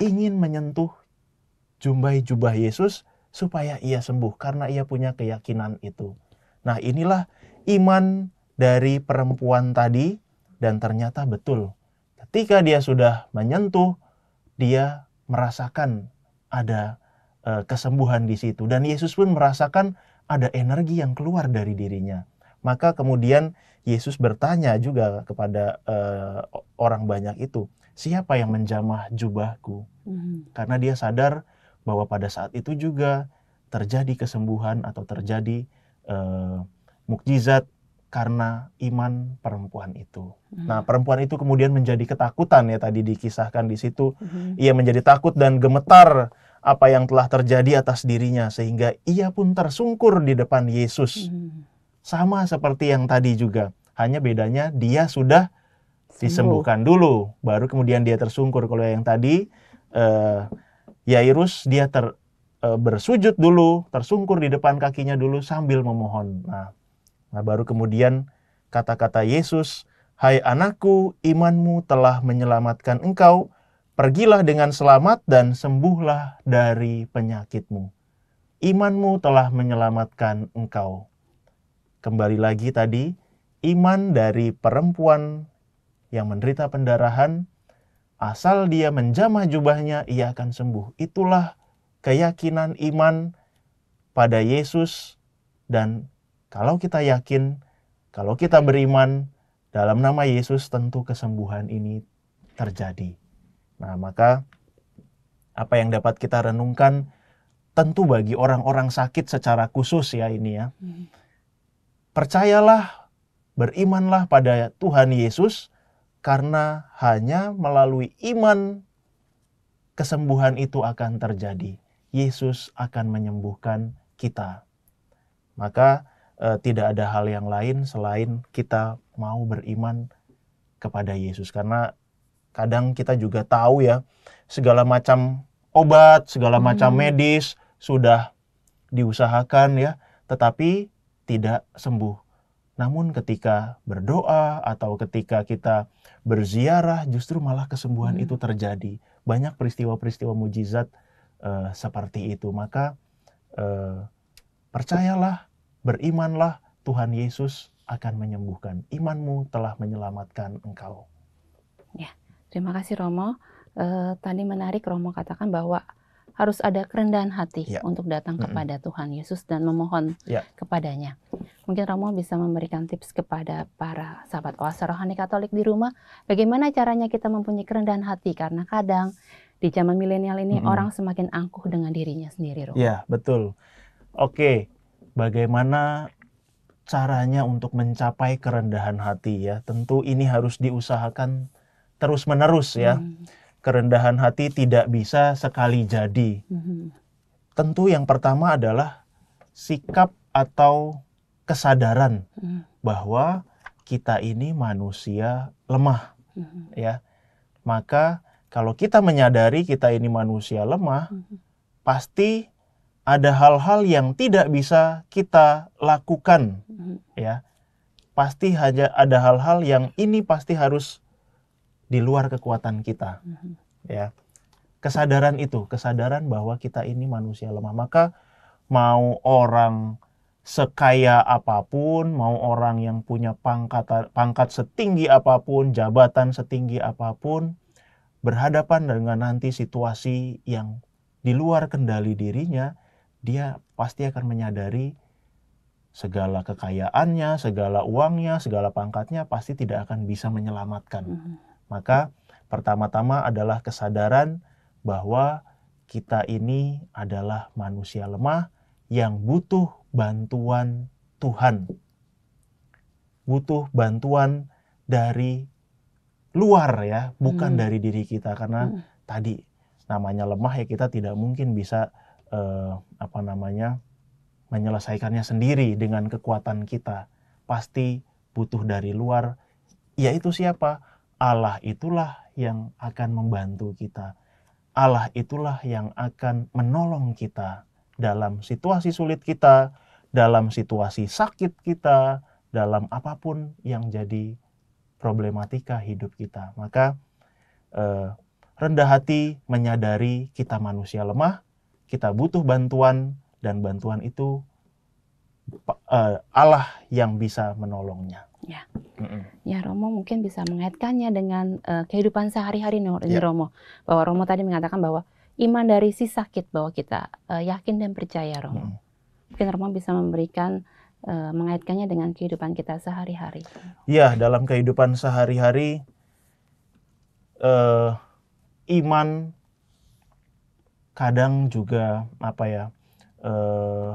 ingin menyentuh jumbai jubah Yesus supaya ia sembuh karena ia punya keyakinan itu. Nah, inilah iman dari perempuan tadi dan ternyata betul. Ketika dia sudah menyentuh, dia merasakan ada e, kesembuhan di situ dan Yesus pun merasakan ada energi yang keluar dari dirinya. Maka kemudian Yesus bertanya juga kepada e, orang banyak itu, siapa yang menjamah jubahku? Mm -hmm. Karena dia sadar bahwa pada saat itu juga terjadi kesembuhan atau terjadi uh, mukjizat karena iman perempuan itu. Hmm. Nah, perempuan itu kemudian menjadi ketakutan ya tadi dikisahkan di situ. Hmm. Ia menjadi takut dan gemetar apa yang telah terjadi atas dirinya sehingga ia pun tersungkur di depan Yesus. Hmm. Sama seperti yang tadi juga, hanya bedanya dia sudah disembuhkan dulu, baru kemudian dia tersungkur. Kalau yang tadi eh, Yairus dia ter e, bersujud dulu, tersungkur di depan kakinya dulu sambil memohon. Nah, nah baru kemudian kata-kata Yesus, "Hai anakku, imanmu telah menyelamatkan engkau. Pergilah dengan selamat dan sembuhlah dari penyakitmu. Imanmu telah menyelamatkan engkau." Kembali lagi tadi, iman dari perempuan yang menderita pendarahan Asal dia menjamah jubahnya, ia akan sembuh. Itulah keyakinan iman pada Yesus dan kalau kita yakin, kalau kita beriman dalam nama Yesus tentu kesembuhan ini terjadi. Nah, maka apa yang dapat kita renungkan tentu bagi orang-orang sakit secara khusus ya ini ya. Hmm. Percayalah, berimanlah pada Tuhan Yesus karena hanya melalui iman kesembuhan itu akan terjadi. Yesus akan menyembuhkan kita. Maka eh, tidak ada hal yang lain selain kita mau beriman kepada Yesus karena kadang kita juga tahu ya segala macam obat, segala hmm. macam medis sudah diusahakan ya, tetapi tidak sembuh. Namun ketika berdoa atau ketika kita berziarah justru malah kesembuhan hmm. itu terjadi. Banyak peristiwa-peristiwa mujizat uh, seperti itu. Maka uh, percayalah, berimanlah Tuhan Yesus akan menyembuhkan. Imanmu telah menyelamatkan engkau. Ya, terima kasih Romo. Uh, tadi menarik Romo katakan bahwa harus ada kerendahan hati ya. untuk datang mm -hmm. kepada Tuhan Yesus dan memohon ya. kepadanya. Mungkin Romo bisa memberikan tips kepada para sahabat oasa rohani Katolik di rumah, bagaimana caranya kita mempunyai kerendahan hati karena kadang di zaman milenial ini mm -hmm. orang semakin angkuh dengan dirinya sendiri, Romo. Ya, betul. Oke, bagaimana caranya untuk mencapai kerendahan hati ya? Tentu ini harus diusahakan terus-menerus ya. Hmm. Kerendahan hati tidak bisa sekali jadi. Hmm. Tentu yang pertama adalah sikap atau kesadaran hmm. bahwa kita ini manusia lemah, hmm. ya. Maka kalau kita menyadari kita ini manusia lemah, hmm. pasti ada hal-hal yang tidak bisa kita lakukan, hmm. ya. Pasti hanya ada hal-hal yang ini pasti harus di luar kekuatan kita, hmm. ya. Kesadaran itu, kesadaran bahwa kita ini manusia lemah. Maka mau orang sekaya apapun, mau orang yang punya pangkat pangkat setinggi apapun, jabatan setinggi apapun, berhadapan dengan nanti situasi yang di luar kendali dirinya, dia pasti akan menyadari segala kekayaannya, segala uangnya, segala pangkatnya pasti tidak akan bisa menyelamatkan. Hmm. Maka pertama-tama adalah kesadaran bahwa kita ini adalah manusia lemah yang butuh bantuan Tuhan. Butuh bantuan dari luar ya, bukan hmm. dari diri kita karena hmm. tadi namanya lemah ya kita tidak mungkin bisa eh, apa namanya menyelesaikannya sendiri dengan kekuatan kita. Pasti butuh dari luar. Yaitu siapa? Allah itulah yang akan membantu kita. Allah itulah yang akan menolong kita dalam situasi sulit kita, dalam situasi sakit kita, dalam apapun yang jadi problematika hidup kita. Maka eh, rendah hati menyadari kita manusia lemah, kita butuh bantuan dan bantuan itu eh, Allah yang bisa menolongnya. Ya, ya Romo mungkin bisa mengaitkannya dengan uh, kehidupan sehari-hari nih ya. Romo. Bahwa Romo tadi mengatakan bahwa iman dari si sakit bahwa kita uh, yakin dan percaya Romo. Hmm. Mungkin Romo bisa memberikan uh, mengaitkannya dengan kehidupan kita sehari-hari. Iya, dalam kehidupan sehari-hari uh, iman kadang juga apa ya uh,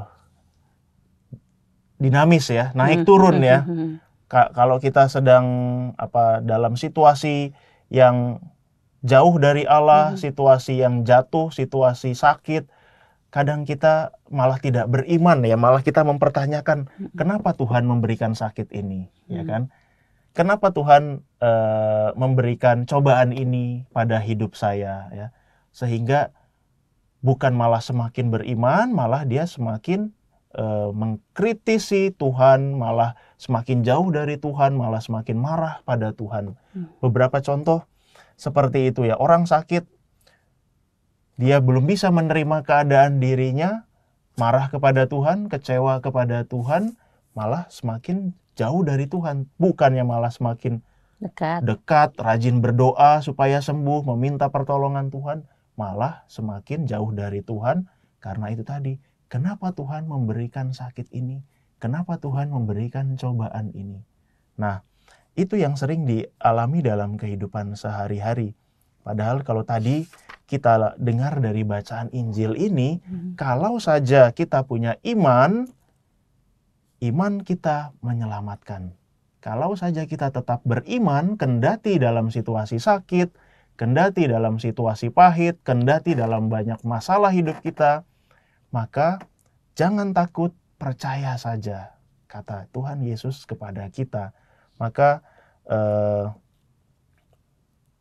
dinamis ya, naik hmm. turun ya. Hmm. kalau kita sedang apa dalam situasi yang jauh dari Allah, hmm. situasi yang jatuh, situasi sakit. Kadang kita malah tidak beriman ya, malah kita mempertanyakan hmm. kenapa Tuhan memberikan sakit ini, hmm. ya mm-hmm. kan? Kenapa Tuhan e, memberikan cobaan ini pada hidup saya ya? Sehingga bukan malah semakin beriman, malah dia semakin eh, mengkritisi Tuhan, malah semakin jauh dari Tuhan, malah semakin marah pada Tuhan. Mm. Beberapa contoh seperti itu ya. Orang sakit, dia belum bisa menerima keadaan dirinya, marah kepada Tuhan, kecewa kepada Tuhan, malah semakin jauh dari Tuhan. Bukannya malah semakin dekat, dekat rajin berdoa supaya sembuh, meminta pertolongan Tuhan, malah semakin jauh dari Tuhan. Karena itu tadi, kenapa Tuhan memberikan sakit ini? Kenapa Tuhan memberikan cobaan ini? Nah, itu yang sering dialami dalam kehidupan sehari-hari. Padahal kalau tadi kita dengar dari bacaan Injil ini, hmm. kalau saja kita punya iman, iman kita menyelamatkan. Kalau saja kita tetap beriman, kendati dalam situasi sakit, kendati dalam situasi pahit, kendati dalam banyak masalah hidup kita, maka jangan takut, percaya saja, kata Tuhan Yesus kepada kita maka eh,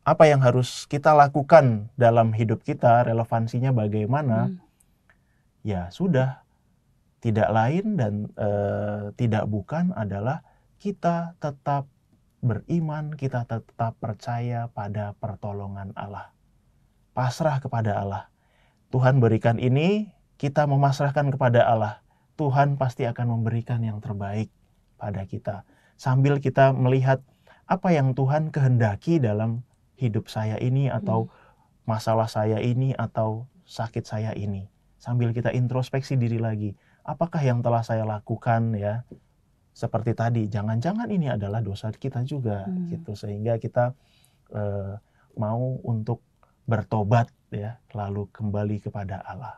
apa yang harus kita lakukan dalam hidup kita, relevansinya bagaimana? Hmm. Ya, sudah tidak lain dan e, tidak bukan adalah kita tetap beriman, kita tetap percaya pada pertolongan Allah. Pasrah kepada Allah. Tuhan berikan ini, kita memasrahkan kepada Allah. Tuhan pasti akan memberikan yang terbaik pada kita sambil kita melihat apa yang Tuhan kehendaki dalam hidup saya ini atau hmm. masalah saya ini atau sakit saya ini. Sambil kita introspeksi diri lagi, apakah yang telah saya lakukan ya? Seperti tadi, jangan-jangan ini adalah dosa kita juga hmm. gitu sehingga kita eh, mau untuk bertobat ya, lalu kembali kepada Allah.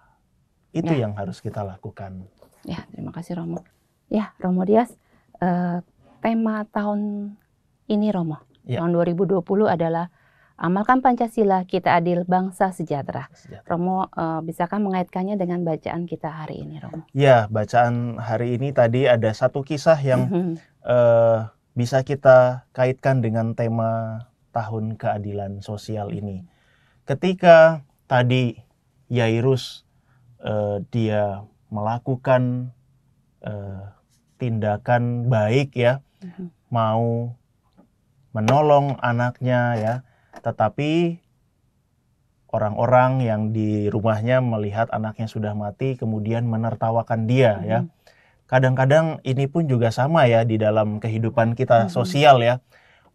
Itu ya. yang harus kita lakukan. Ya, terima kasih Romo. Ya, Romo Dias, eh, tema tahun ini Romo, ya. tahun 2020 adalah amalkan Pancasila, kita adil, bangsa sejahtera. sejahtera. Romo, uh, bisakah mengaitkannya dengan bacaan kita hari ini, Romo? Ya, bacaan hari ini tadi ada satu kisah yang uh, bisa kita kaitkan dengan tema tahun keadilan sosial ini. Ketika tadi Yairus uh, dia melakukan uh, tindakan baik ya mau menolong anaknya ya, tetapi orang-orang yang di rumahnya melihat anaknya sudah mati kemudian menertawakan dia hmm. ya. Kadang-kadang ini pun juga sama ya di dalam kehidupan kita hmm. sosial ya.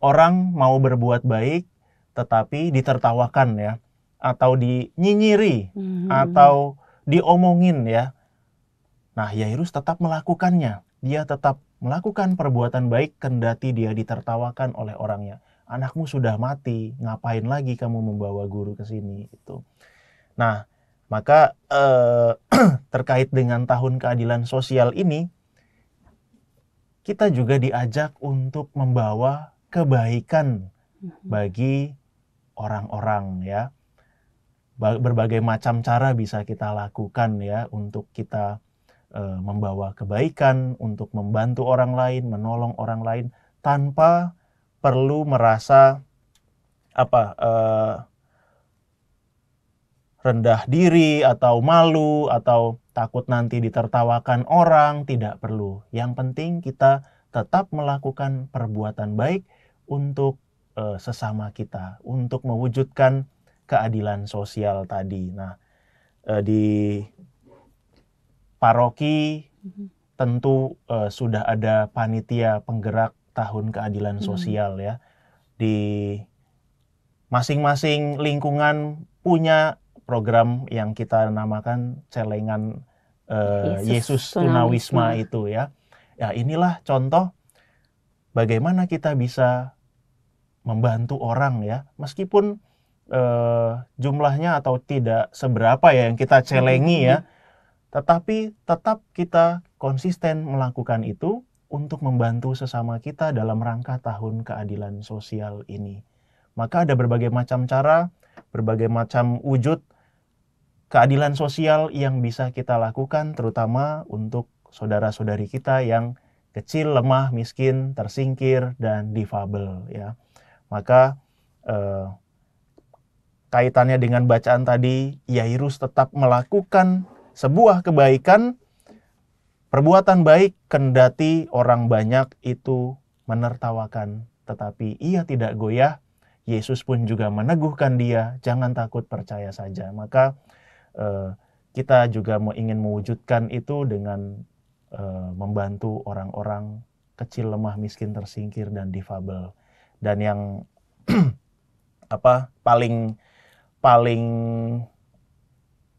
Orang mau berbuat baik tetapi ditertawakan ya atau dinyinyiri hmm. atau diomongin ya. Nah, Yairus tetap melakukannya. Dia tetap melakukan perbuatan baik kendati dia ditertawakan oleh orangnya. Anakmu sudah mati, ngapain lagi kamu membawa guru ke sini itu. Nah, maka eh, terkait dengan tahun keadilan sosial ini kita juga diajak untuk membawa kebaikan mm-hmm. bagi orang-orang ya. Berbagai macam cara bisa kita lakukan ya untuk kita e, membawa kebaikan, untuk membantu orang lain, menolong orang lain tanpa perlu merasa apa e, rendah diri atau malu atau takut nanti ditertawakan orang tidak perlu. Yang penting kita tetap melakukan perbuatan baik untuk e, sesama kita, untuk mewujudkan keadilan sosial tadi. Nah, di paroki mm-hmm. tentu uh, sudah ada panitia penggerak tahun keadilan mhm. sosial mm-hmm. ya di masing-masing lingkungan punya program yang kita namakan celengan uh, Yesus, Yesus tunawisma itu ya. Ya inilah contoh bagaimana kita bisa membantu orang ya meskipun uh, jumlahnya atau tidak seberapa ya yang kita celengi ya. Mm -hmm tetapi tetap kita konsisten melakukan itu untuk membantu sesama kita dalam rangka tahun keadilan sosial ini. Maka ada berbagai macam cara, berbagai macam wujud keadilan sosial yang bisa kita lakukan terutama untuk saudara-saudari kita yang kecil, lemah, miskin, tersingkir dan difabel ya. Maka eh, kaitannya dengan bacaan tadi, Yairus tetap melakukan sebuah kebaikan, perbuatan baik kendati orang banyak itu menertawakan, tetapi ia tidak goyah. Yesus pun juga meneguhkan dia, jangan takut percaya saja. Maka eh, kita juga mau ingin mewujudkan itu dengan eh, membantu orang-orang kecil, lemah, miskin, tersingkir dan difabel. Dan yang apa paling paling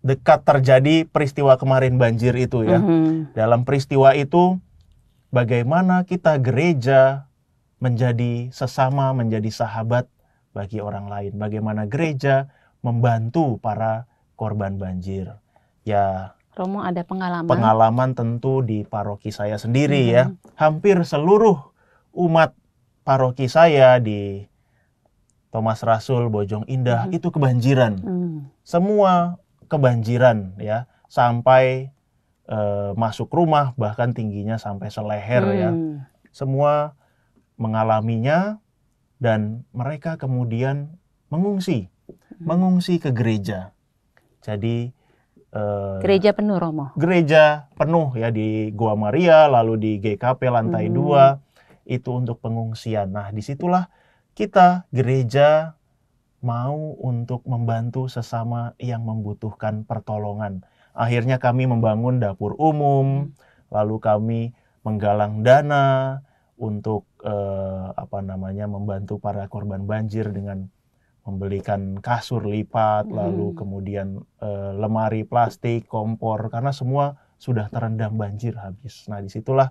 dekat terjadi peristiwa kemarin banjir itu ya. Mm-hmm. Dalam peristiwa itu bagaimana kita gereja menjadi sesama, menjadi sahabat bagi orang lain. Bagaimana gereja membantu para korban banjir. Ya, Romo ada pengalaman. Pengalaman tentu di paroki saya sendiri hmm ya. Hampir seluruh umat paroki saya di Thomas Rasul, Bojong Indah hmm itu kebanjiran. hmm Semua kebanjiran ya sampai e, masuk rumah bahkan tingginya sampai seleher ya. hmm. ya semua mengalaminya dan mereka kemudian mengungsi hmm. mengungsi ke gereja jadi e, gereja penuh Romo gereja penuh ya di Gua Maria lalu di GKP lantai hmm. itu untuk pengungsian nah disitulah kita gereja mau untuk membantu sesama yang membutuhkan pertolongan. Akhirnya kami membangun dapur umum, hmm. lalu kami menggalang dana untuk eh, apa namanya membantu para korban banjir dengan membelikan kasur lipat, hmm. lalu kemudian eh, lemari plastik, kompor karena semua sudah terendam banjir habis. Nah, disitulah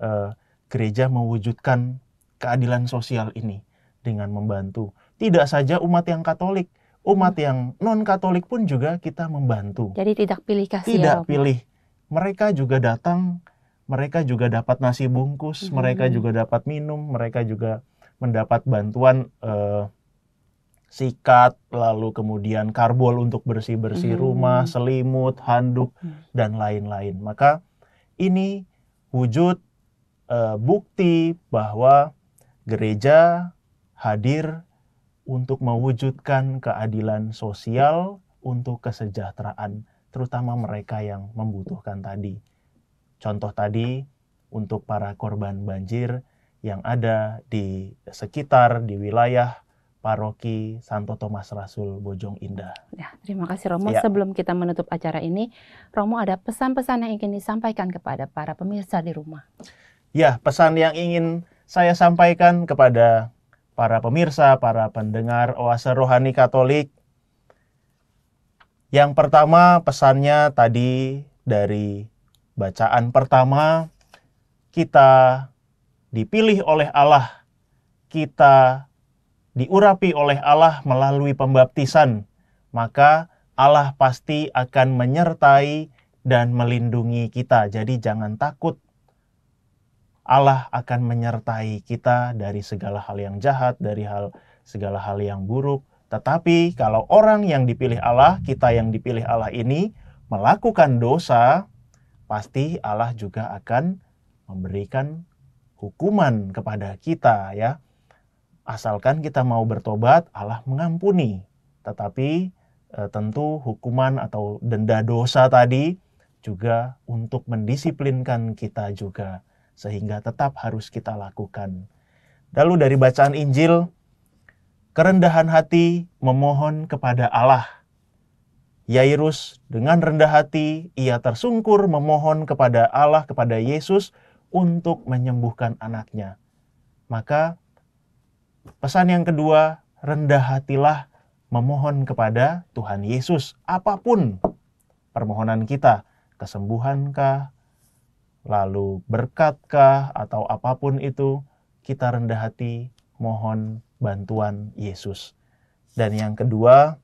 eh, gereja mewujudkan keadilan sosial ini dengan membantu tidak saja umat yang Katolik, umat hmm. yang non-Katolik pun juga kita membantu. Jadi tidak pilih kasih. Ya, tidak ya, pilih. Mereka juga datang, mereka juga dapat nasi bungkus, hmm. mereka juga dapat minum, mereka juga mendapat bantuan uh, sikat, lalu kemudian karbol untuk bersih-bersih hmm. rumah, selimut, handuk hmm. dan lain-lain. Maka ini wujud uh, bukti bahwa gereja hadir untuk mewujudkan keadilan sosial untuk kesejahteraan, terutama mereka yang membutuhkan tadi. Contoh tadi untuk para korban banjir yang ada di sekitar, di wilayah Paroki Santo Thomas Rasul Bojong Indah. Ya, terima kasih Romo. Ya. Sebelum kita menutup acara ini, Romo ada pesan-pesan yang ingin disampaikan kepada para pemirsa di rumah. Ya, pesan yang ingin saya sampaikan kepada para pemirsa, para pendengar Oase Rohani Katolik. Yang pertama pesannya tadi dari bacaan pertama, kita dipilih oleh Allah, kita diurapi oleh Allah melalui pembaptisan, maka Allah pasti akan menyertai dan melindungi kita. Jadi jangan takut Allah akan menyertai kita dari segala hal yang jahat, dari hal segala hal yang buruk. Tetapi kalau orang yang dipilih Allah, kita yang dipilih Allah ini melakukan dosa, pasti Allah juga akan memberikan hukuman kepada kita ya. Asalkan kita mau bertobat, Allah mengampuni. Tetapi e, tentu hukuman atau denda dosa tadi juga untuk mendisiplinkan kita juga sehingga tetap harus kita lakukan. Lalu dari bacaan Injil, kerendahan hati memohon kepada Allah. Yairus dengan rendah hati ia tersungkur memohon kepada Allah kepada Yesus untuk menyembuhkan anaknya. Maka pesan yang kedua, rendah hatilah memohon kepada Tuhan Yesus apapun permohonan kita, kesembuhankah, lalu berkatkah atau apapun itu, kita rendah hati mohon bantuan Yesus. Dan yang kedua,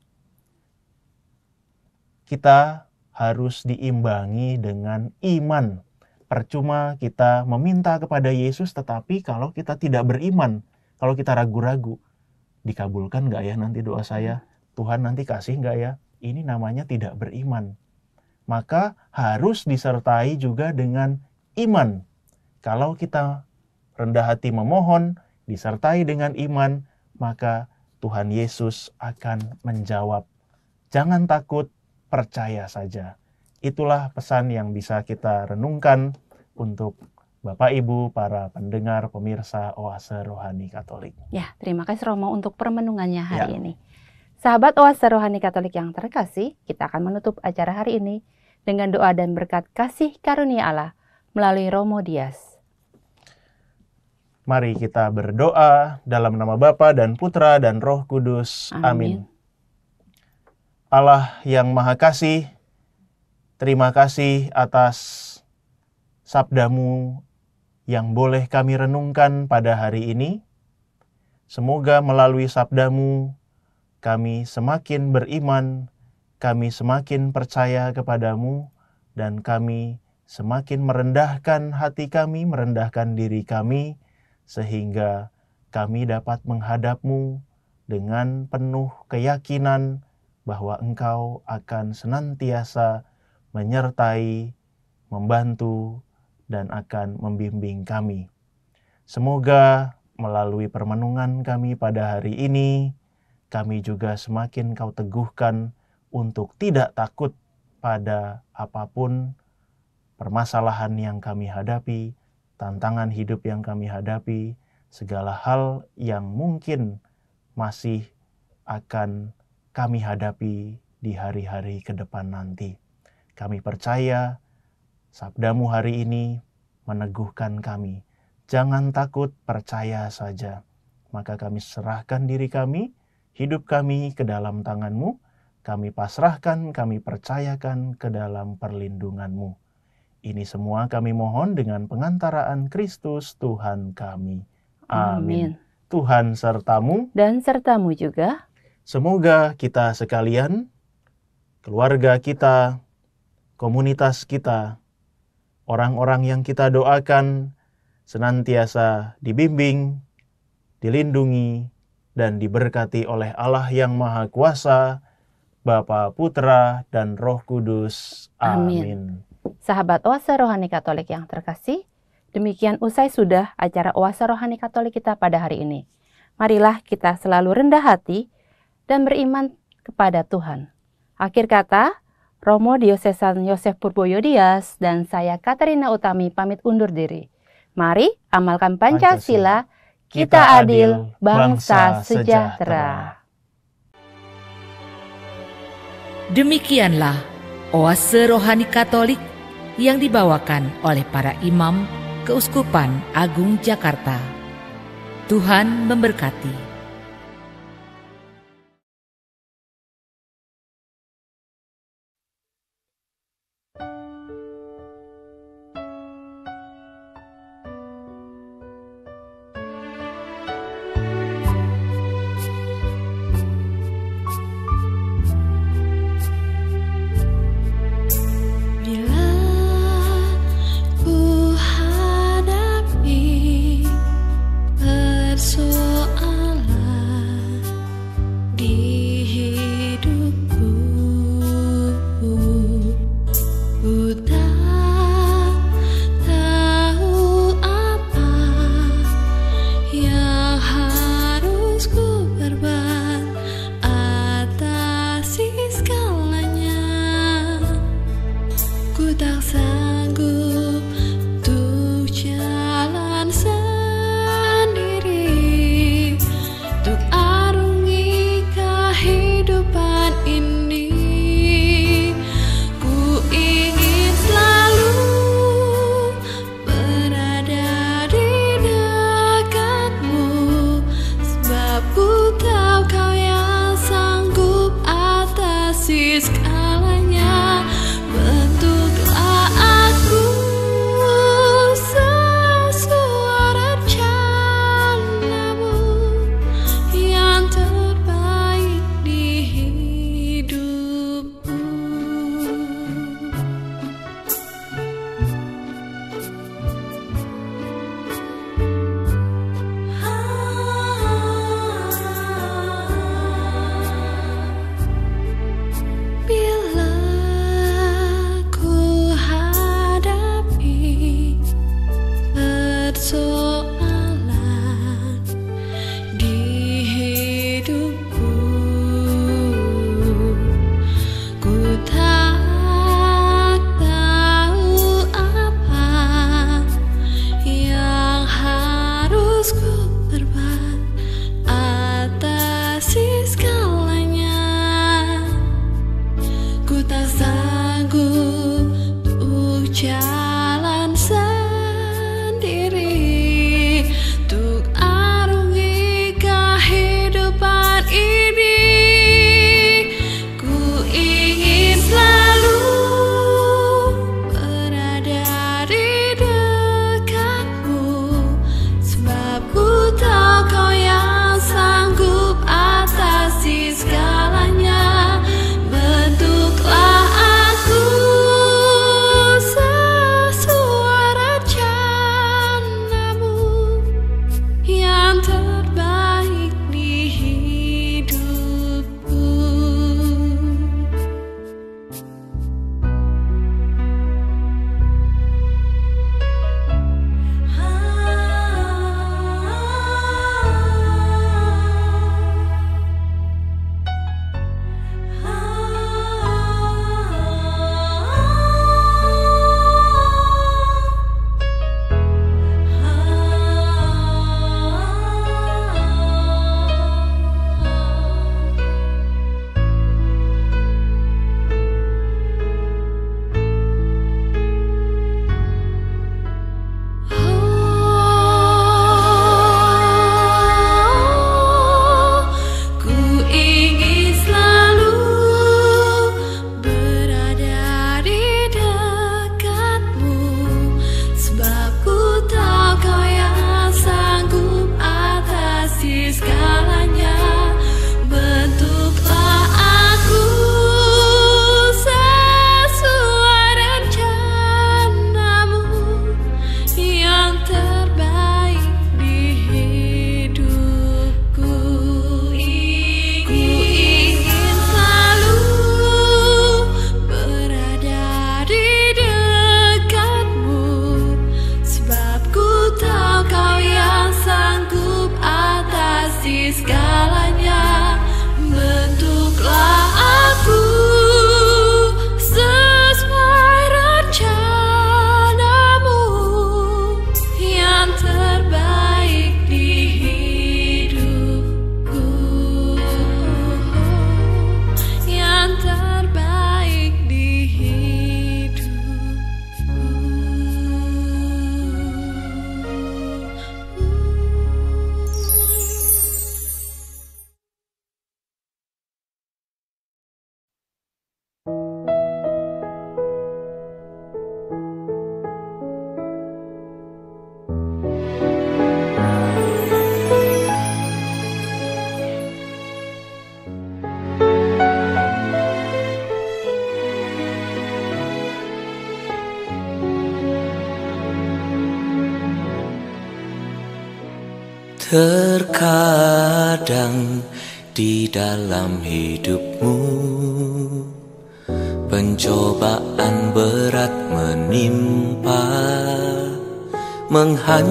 kita harus diimbangi dengan iman. Percuma kita meminta kepada Yesus, tetapi kalau kita tidak beriman, kalau kita ragu-ragu, dikabulkan nggak ya nanti doa saya? Tuhan nanti kasih nggak ya? Ini namanya tidak beriman. Maka harus disertai juga dengan iman. Kalau kita rendah hati memohon disertai dengan iman, maka Tuhan Yesus akan menjawab. Jangan takut, percaya saja. Itulah pesan yang bisa kita renungkan untuk Bapak Ibu, para pendengar, pemirsa Oase Rohani Katolik. Ya, terima kasih Romo untuk permenungannya hari ya. ini. Sahabat Oase Rohani Katolik yang terkasih, kita akan menutup acara hari ini dengan doa dan berkat kasih karunia Allah melalui Romo Dias. Mari kita berdoa dalam nama Bapa dan Putra dan Roh Kudus. Amin. Amin. Allah yang Maha Kasih, terima kasih atas sabdamu yang boleh kami renungkan pada hari ini. Semoga melalui sabdamu kami semakin beriman, kami semakin percaya kepadamu, dan kami semakin merendahkan hati kami, merendahkan diri kami, sehingga kami dapat menghadapmu dengan penuh keyakinan bahwa Engkau akan senantiasa menyertai, membantu, dan akan membimbing kami. Semoga melalui permenungan kami pada hari ini, kami juga semakin kau teguhkan untuk tidak takut pada apapun permasalahan yang kami hadapi, tantangan hidup yang kami hadapi, segala hal yang mungkin masih akan kami hadapi di hari-hari ke depan nanti. Kami percaya sabdamu hari ini meneguhkan kami. Jangan takut, percaya saja. Maka kami serahkan diri kami, hidup kami ke dalam tanganmu. Kami pasrahkan, kami percayakan ke dalam perlindunganmu. Ini semua kami mohon dengan pengantaraan Kristus Tuhan kami. Amin. Amin. Tuhan sertamu dan sertamu juga. Semoga kita sekalian, keluarga kita, komunitas kita, orang-orang yang kita doakan senantiasa dibimbing, dilindungi dan diberkati oleh Allah yang Maha Kuasa, Bapa, Putra dan Roh Kudus. Amin. Amin. Sahabat Oase Rohani Katolik yang terkasih, demikian usai sudah acara Oase Rohani Katolik kita pada hari ini. Marilah kita selalu rendah hati dan beriman kepada Tuhan. Akhir kata, Romo Diosesan Yosef Purboyo Dias dan saya Katarina Utami pamit undur diri. Mari amalkan Pancasila, Pancasila. Kita, kita adil, bangsa, bangsa sejahtera. Demikianlah Oase Rohani Katolik yang dibawakan oleh para imam Keuskupan Agung Jakarta. Tuhan memberkati.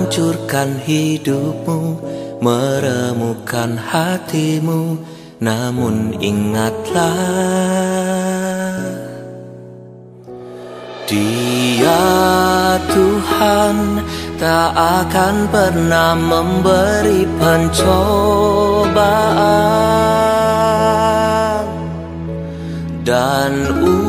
menghancurkan hidupmu, meremukkan hatimu. Namun ingatlah, Dia Tuhan tak akan pernah memberi pencobaan dan